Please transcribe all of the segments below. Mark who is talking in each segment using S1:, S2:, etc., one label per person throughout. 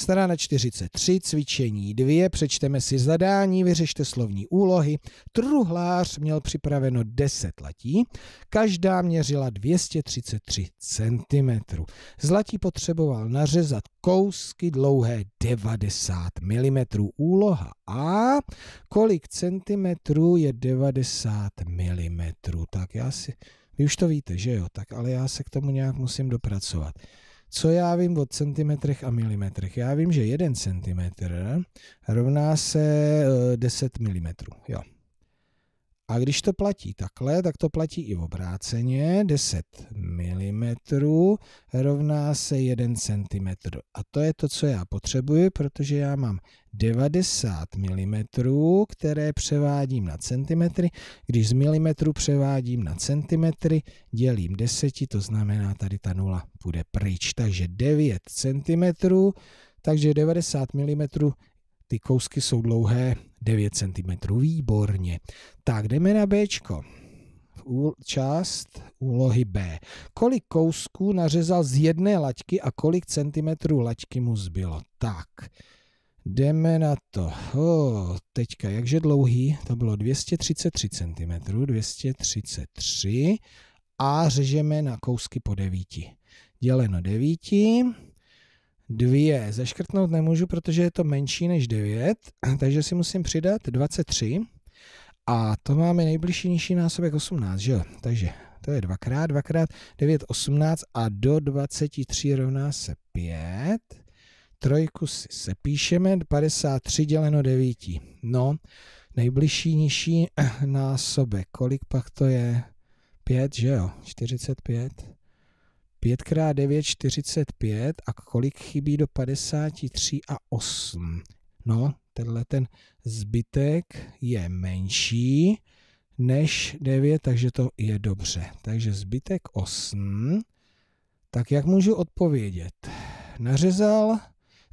S1: Strana 43, cvičení 2, přečteme si zadání, vyřešte slovní úlohy. Truhlář měl připraveno 10 latí, každá měřila 233 cm. Zlatí potřeboval nařezat kousky dlouhé 90 mm. Úloha A, kolik centimetrů je 90 mm? Tak já si, vy už to víte, že jo, tak ale já se k tomu nějak musím dopracovat. Co já vím o centimetrech a milimetrech? Já vím, že 1 centimetr rovná se 10 eh, milimetrů. Jo, a když to platí takhle, tak to platí i obráceně. 10 mm rovná se 1 cm. A to je to, co já potřebuji, protože já mám 90 mm, které převádím na centimetry. Když z milimetru převádím na centimetry, dělím 10, to znamená, tady ta nula bude pryč. Takže 9 cm, takže 90 mm ty kousky jsou dlouhé 9 cm. Výborně. Tak jdeme na B. Část úlohy B. Kolik kousků nařezal z jedné laťky a kolik centimetrů laťky mu zbylo? Tak, jdeme na to. O, teďka, jakže dlouhý? To bylo 233 cm, 233 a řežeme na kousky po 9. Děleno 9 2 zaškrtnout nemůžu, protože je to menší než 9, takže si musím přidat 23. A to máme nejbližší nižší násobek 18, že jo? Takže to je 2x, 2x, 9, 18 a do 23 rovná se 5. Trojku si sepíšeme, 53 děleno 9. No, nejbližší nižší násobek, kolik pak to je? 5, že jo? 45. 5 x 9 45 a kolik chybí do 53 a 8. No, tenhle ten zbytek je menší než 9, takže to je dobře. Takže zbytek 8. Tak jak můžu odpovědět? Nařezal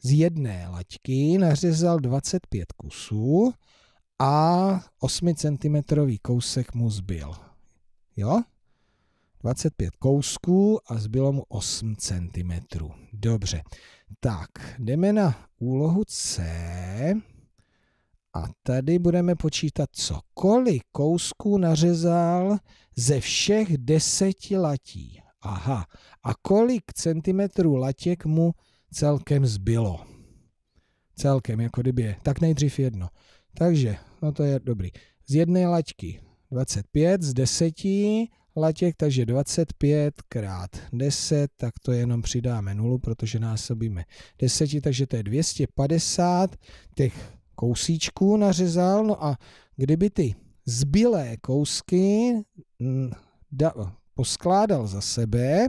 S1: z jedné laťky, nařezal 25 kusů a 8 cm kousek mu zbyl. Jo? 25 kousků a zbylo mu 8 cm. Dobře, tak jdeme na úlohu C. A tady budeme počítat co? Kolik kousků nařezal ze všech deseti latí? Aha, a kolik centimetrů latěk mu celkem zbylo? Celkem, jako kdyby je. Tak nejdřív jedno. Takže, no to je dobrý. Z jedné laťky 25, z deseti latěk, takže 25 krát 10, tak to jenom přidáme nulu, protože násobíme 10, takže to je 250 těch kousíčků nařezal, no a kdyby ty zbylé kousky mm, da, poskládal za sebe,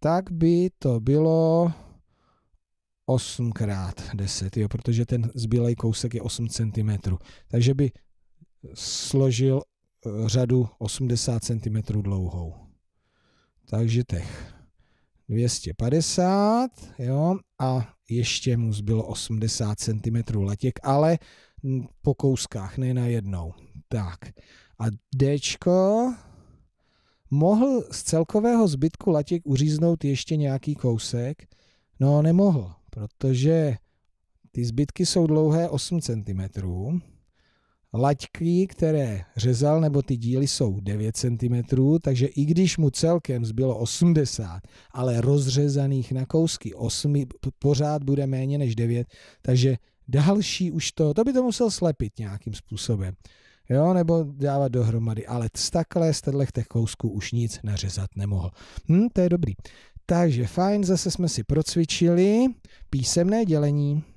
S1: tak by to bylo 8 krát 10, jo, protože ten zbylej kousek je 8 cm. Takže by složil řadu 80 cm dlouhou. Takže těch 250, jo, a ještě mu zbylo 80 cm letěk, ale po kouskách, ne na jednou. Tak. A Dčko mohl z celkového zbytku latěk uříznout ještě nějaký kousek? No nemohl, protože ty zbytky jsou dlouhé 8 cm laťky, které řezal, nebo ty díly jsou 9 cm, takže i když mu celkem zbylo 80, ale rozřezaných na kousky 8 pořád bude méně než 9, takže další už to, to by to musel slepit nějakým způsobem. Jo, nebo dávat dohromady, ale z takhle, z těch kousků už nic nařezat nemohl. Hm, to je dobrý. Takže fajn, zase jsme si procvičili písemné dělení.